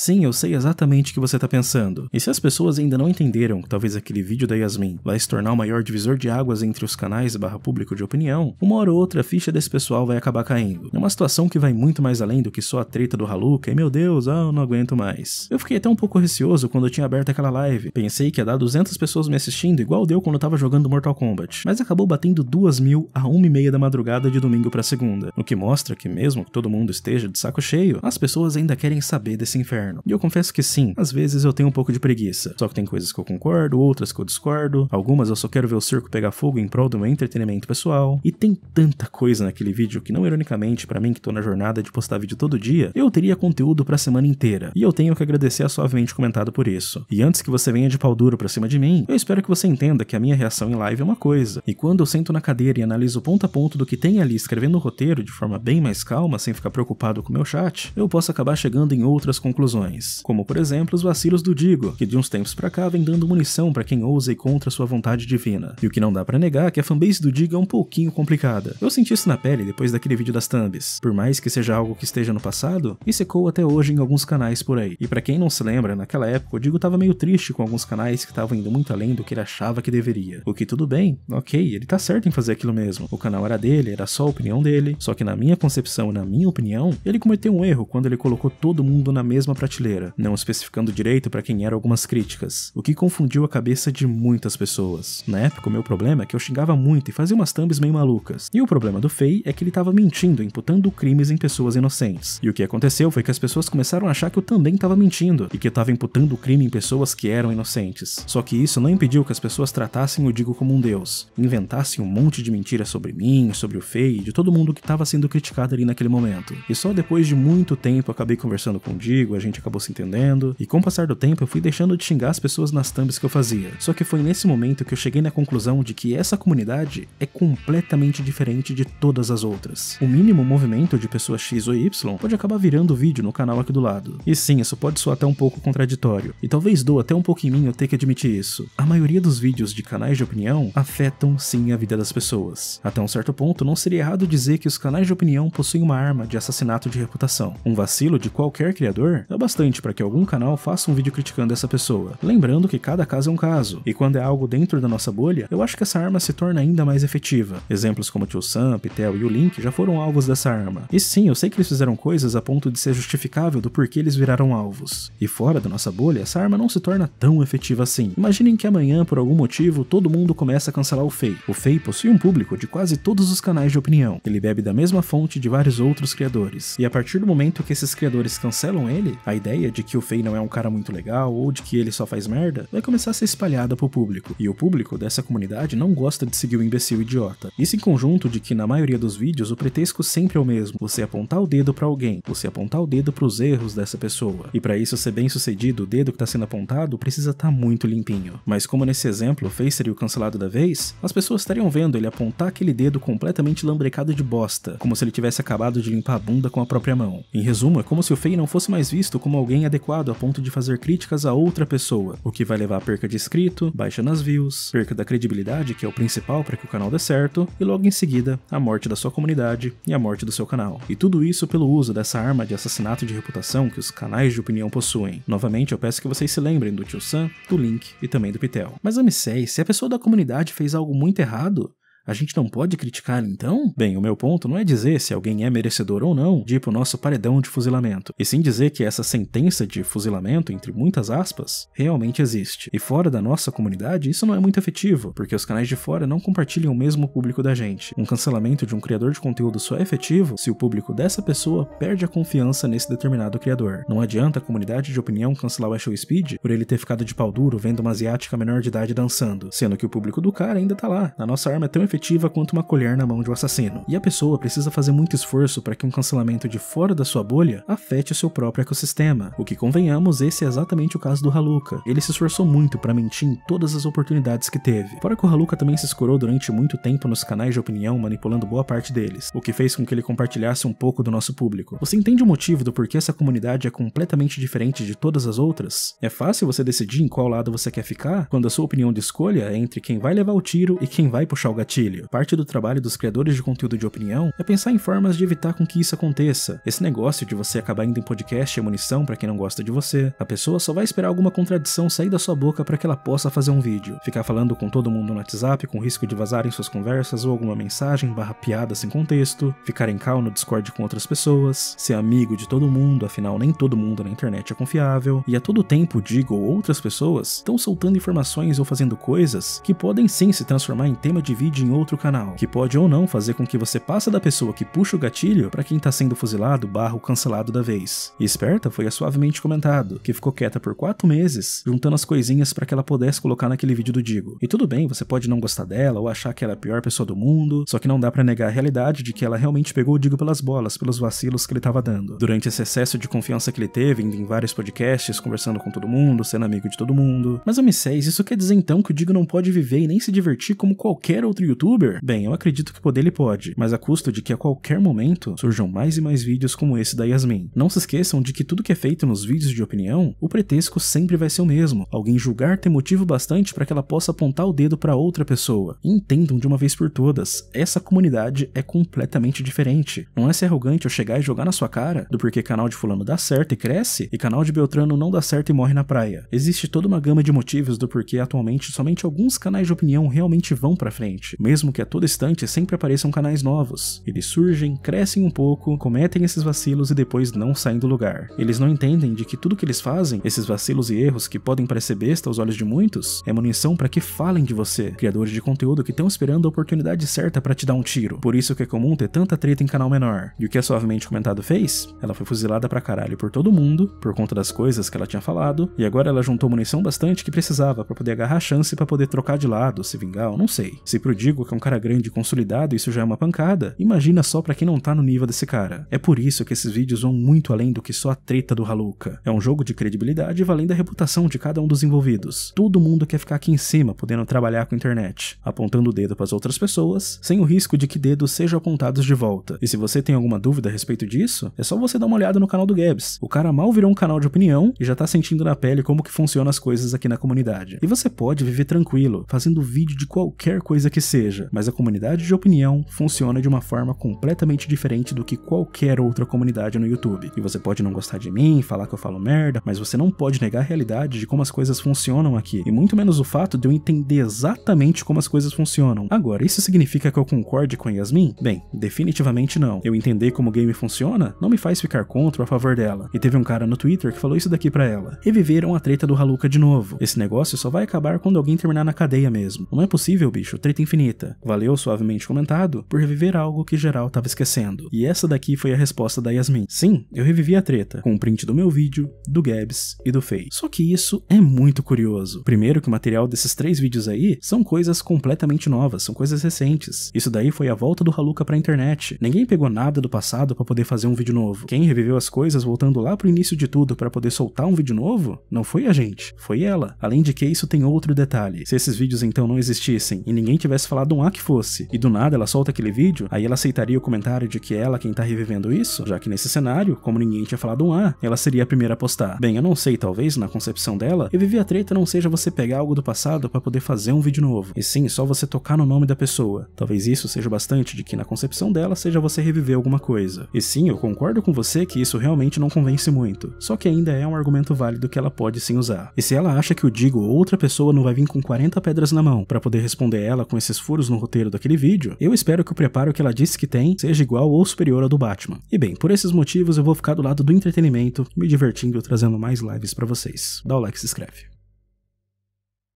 Sim, eu sei exatamente o que você está pensando. E se as pessoas ainda não entenderam que talvez aquele vídeo da Yasmin vai se tornar o maior divisor de águas entre os canais barra público de opinião, uma hora ou outra a ficha desse pessoal vai acabar caindo. É uma situação que vai muito mais além do que só a treta do Haluka. e meu Deus, ah, eu não aguento mais. Eu fiquei até um pouco receoso quando eu tinha aberto aquela live. Pensei que ia dar 200 pessoas me assistindo igual deu quando eu tava jogando Mortal Kombat, mas acabou batendo 2 mil a 1 e meia da madrugada de domingo para segunda, o que mostra que mesmo que todo mundo esteja de saco cheio, as pessoas ainda querem saber desse inferno. E eu confesso que sim, às vezes eu tenho um pouco de preguiça. Só que tem coisas que eu concordo, outras que eu discordo, algumas eu só quero ver o circo pegar fogo em prol do meu entretenimento pessoal. E tem tanta coisa naquele vídeo que, não ironicamente, para mim que tô na jornada de postar vídeo todo dia, eu teria conteúdo pra semana inteira. E eu tenho que agradecer a suavemente comentado por isso. E antes que você venha de pau duro pra cima de mim, eu espero que você entenda que a minha reação em live é uma coisa. E quando eu sento na cadeira e analiso ponto a ponto do que tem ali escrevendo o roteiro de forma bem mais calma, sem ficar preocupado com o meu chat, eu posso acabar chegando em outras conclusões como por exemplo os vacilos do Digo, que de uns tempos pra cá vem dando munição para quem ousa e contra sua vontade divina. E o que não dá para negar é que a fanbase do Digo é um pouquinho complicada. Eu senti isso na pele depois daquele vídeo das thumbs. Por mais que seja algo que esteja no passado, e secou até hoje em alguns canais por aí. E para quem não se lembra, naquela época o Digo tava meio triste com alguns canais que estavam indo muito além do que ele achava que deveria. O que tudo bem, ok, ele tá certo em fazer aquilo mesmo. O canal era dele, era só a opinião dele, só que na minha concepção e na minha opinião, ele cometeu um erro quando ele colocou todo mundo na mesma prática prateleira, não especificando direito para quem eram algumas críticas, o que confundiu a cabeça de muitas pessoas. Na época, o meu problema é que eu xingava muito e fazia umas thumbs meio malucas. E o problema do Fei é que ele estava mentindo, imputando crimes em pessoas inocentes. E o que aconteceu foi que as pessoas começaram a achar que eu também estava mentindo e que eu estava imputando crime em pessoas que eram inocentes. Só que isso não impediu que as pessoas tratassem o Digo como um deus, inventassem um monte de mentiras sobre mim, sobre o Fei e de todo mundo que estava sendo criticado ali naquele momento. E só depois de muito tempo acabei conversando com o Digo, a gente gente acabou se entendendo, e com o passar do tempo eu fui deixando de xingar as pessoas nas thumbs que eu fazia. Só que foi nesse momento que eu cheguei na conclusão de que essa comunidade é completamente diferente de todas as outras. O mínimo movimento de pessoa X ou Y pode acabar virando vídeo no canal aqui do lado. E sim, isso pode soar até um pouco contraditório, e talvez doa até um pouco em mim eu ter que admitir isso. A maioria dos vídeos de canais de opinião afetam sim a vida das pessoas. Até um certo ponto, não seria errado dizer que os canais de opinião possuem uma arma de assassinato de reputação. Um vacilo de qualquer criador é bastante para que algum canal faça um vídeo criticando essa pessoa. Lembrando que cada caso é um caso, e quando é algo dentro da nossa bolha, eu acho que essa arma se torna ainda mais efetiva. Exemplos como Tio Sam, Pitel e o Link já foram alvos dessa arma. E sim, eu sei que eles fizeram coisas a ponto de ser justificável do porquê eles viraram alvos. E fora da nossa bolha, essa arma não se torna tão efetiva assim. Imaginem que amanhã, por algum motivo, todo mundo começa a cancelar o Fei. O Fei possui um público de quase todos os canais de opinião. Ele bebe da mesma fonte de vários outros criadores. E a partir do momento que esses criadores cancelam ele, a ideia de que o Fei não é um cara muito legal ou de que ele só faz merda vai começar a ser espalhada pro público, e o público dessa comunidade não gosta de seguir o imbecil idiota. Isso em conjunto de que na maioria dos vídeos o pretexto sempre é o mesmo, você apontar o dedo para alguém, você apontar o dedo para os erros dessa pessoa. E para isso ser bem sucedido, o dedo que tá sendo apontado precisa estar tá muito limpinho. Mas como nesse exemplo o Fei seria o cancelado da vez, as pessoas estariam vendo ele apontar aquele dedo completamente lambrecado de bosta, como se ele tivesse acabado de limpar a bunda com a própria mão. Em resumo, é como se o Fei não fosse mais visto visto como alguém adequado a ponto de fazer críticas a outra pessoa, o que vai levar a perca de inscrito, baixa nas views, perca da credibilidade, que é o principal para que o canal dê certo, e logo em seguida, a morte da sua comunidade e a morte do seu canal. E tudo isso pelo uso dessa arma de assassinato de reputação que os canais de opinião possuem. Novamente, eu peço que vocês se lembrem do Tio Sam, do Link e também do Pitel. Mas eu me sei, se a pessoa da comunidade fez algo muito errado, a gente não pode criticar então? Bem, o meu ponto não é dizer se alguém é merecedor ou não de ir pro nosso paredão de fuzilamento, e sim dizer que essa sentença de fuzilamento, entre muitas aspas, realmente existe. E fora da nossa comunidade, isso não é muito efetivo, porque os canais de fora não compartilham o mesmo público da gente. Um cancelamento de um criador de conteúdo só é efetivo se o público dessa pessoa perde a confiança nesse determinado criador. Não adianta a comunidade de opinião cancelar o Ashley Speed por ele ter ficado de pau duro vendo uma asiática menor de idade dançando, sendo que o público do cara ainda tá lá. A nossa arma é tão efetiva efetiva quanto uma colher na mão de um assassino, e a pessoa precisa fazer muito esforço para que um cancelamento de fora da sua bolha afete o seu próprio ecossistema. O que convenhamos, esse é exatamente o caso do Haluka. Ele se esforçou muito para mentir em todas as oportunidades que teve. Fora que o Haluka também se escorou durante muito tempo nos canais de opinião, manipulando boa parte deles, o que fez com que ele compartilhasse um pouco do nosso público. Você entende o motivo do porquê essa comunidade é completamente diferente de todas as outras? É fácil você decidir em qual lado você quer ficar quando a sua opinião de escolha é entre quem vai levar o tiro e quem vai puxar o gatilho filho. Parte do trabalho dos criadores de conteúdo de opinião é pensar em formas de evitar com que isso aconteça. Esse negócio de você acabar indo em podcast é munição para quem não gosta de você. A pessoa só vai esperar alguma contradição sair da sua boca para que ela possa fazer um vídeo. Ficar falando com todo mundo no WhatsApp com risco de vazarem suas conversas ou alguma mensagem barra piada sem contexto. Ficar em calo no Discord com outras pessoas. Ser amigo de todo mundo, afinal nem todo mundo na internet é confiável. E a todo tempo, digo ou outras pessoas estão soltando informações ou fazendo coisas que podem sim se transformar em tema de vídeo em outro canal, que pode ou não fazer com que você passe da pessoa que puxa o gatilho para quem tá sendo fuzilado barro cancelado da vez. E esperta foi a suavemente comentado, que ficou quieta por quatro meses, juntando as coisinhas para que ela pudesse colocar naquele vídeo do Digo. E tudo bem, você pode não gostar dela ou achar que ela é a pior pessoa do mundo, só que não dá para negar a realidade de que ela realmente pegou o Digo pelas bolas, pelos vacilos que ele tava dando. Durante esse excesso de confiança que ele teve, indo em vários podcasts, conversando com todo mundo, sendo amigo de todo mundo. Mas, homem isso quer dizer então que o Digo não pode viver e nem se divertir como qualquer outro youtuber youtuber? Bem, eu acredito que poder ele pode, mas a custo de que a qualquer momento surjam mais e mais vídeos como esse da Yasmin. Não se esqueçam de que tudo que é feito nos vídeos de opinião, o pretexto sempre vai ser o mesmo. Alguém julgar ter motivo bastante para que ela possa apontar o dedo para outra pessoa. E entendam de uma vez por todas, essa comunidade é completamente diferente. Não é ser arrogante eu chegar e jogar na sua cara do porquê canal de fulano dá certo e cresce e canal de Beltrano não dá certo e morre na praia. Existe toda uma gama de motivos do porquê atualmente somente alguns canais de opinião realmente vão para frente mesmo que a todo instante sempre apareçam canais novos. Eles surgem, crescem um pouco, cometem esses vacilos e depois não saem do lugar. Eles não entendem de que tudo que eles fazem, esses vacilos e erros que podem parecer besta aos olhos de muitos, é munição para que falem de você, criadores de conteúdo que estão esperando a oportunidade certa para te dar um tiro. Por isso que é comum ter tanta treta em canal menor. E o que a suavemente comentado fez? Ela foi fuzilada pra caralho por todo mundo, por conta das coisas que ela tinha falado, e agora ela juntou munição bastante que precisava para poder agarrar a chance para poder trocar de lado, se vingar ou não sei. Se pro Diego, que é um cara grande e consolidado, isso já é uma pancada, imagina só para quem não tá no nível desse cara. É por isso que esses vídeos vão muito além do que só a treta do Haluca. É um jogo de credibilidade valendo a reputação de cada um dos envolvidos. Todo mundo quer ficar aqui em cima, podendo trabalhar com a internet, apontando o dedo para as outras pessoas, sem o risco de que dedos sejam apontados de volta. E se você tem alguma dúvida a respeito disso, é só você dar uma olhada no canal do Gabs. O cara mal virou um canal de opinião e já tá sentindo na pele como que funcionam as coisas aqui na comunidade. E você pode viver tranquilo, fazendo vídeo de qualquer coisa que seja seja, mas a comunidade de opinião funciona de uma forma completamente diferente do que qualquer outra comunidade no YouTube. E você pode não gostar de mim, falar que eu falo merda, mas você não pode negar a realidade de como as coisas funcionam aqui, e muito menos o fato de eu entender exatamente como as coisas funcionam. Agora, isso significa que eu concorde com Yasmin? Bem, definitivamente não. Eu entender como o game funciona não me faz ficar contra ou a favor dela. E teve um cara no Twitter que falou isso daqui para ela. Reviveram a treta do Haluka de novo. Esse negócio só vai acabar quando alguém terminar na cadeia mesmo. Não é possível, bicho. Treta infinita. Valeu, suavemente comentado, por reviver algo que geral estava esquecendo. E essa daqui foi a resposta da Yasmin. Sim, eu revivi a treta, com um print do meu vídeo, do Gabs e do Faye. Só que isso é muito curioso. Primeiro que o material desses três vídeos aí são coisas completamente novas, são coisas recentes. Isso daí foi a volta do Haluka pra internet. Ninguém pegou nada do passado para poder fazer um vídeo novo. Quem reviveu as coisas voltando lá pro início de tudo para poder soltar um vídeo novo, não foi a gente, foi ela. Além de que isso tem outro detalhe. Se esses vídeos então não existissem e ninguém tivesse falado um A que fosse, e do nada ela solta aquele vídeo, aí ela aceitaria o comentário de que ela quem tá revivendo isso, já que nesse cenário, como ninguém tinha falado um A, ela seria a primeira a postar. Bem, eu não sei, talvez, na concepção dela, reviver a treta não seja você pegar algo do passado para poder fazer um vídeo novo, e sim só você tocar no nome da pessoa. Talvez isso seja bastante de que na concepção dela seja você reviver alguma coisa. E sim, eu concordo com você que isso realmente não convence muito, só que ainda é um argumento válido que ela pode sim usar. E se ela acha que o digo outra pessoa não vai vir com 40 pedras na mão para poder responder ela com esses furos furos no roteiro daquele vídeo, eu espero que o preparo que ela disse que tem seja igual ou superior ao do Batman. E bem, por esses motivos eu vou ficar do lado do entretenimento, me divertindo, trazendo mais lives para vocês. Dá o like e se inscreve.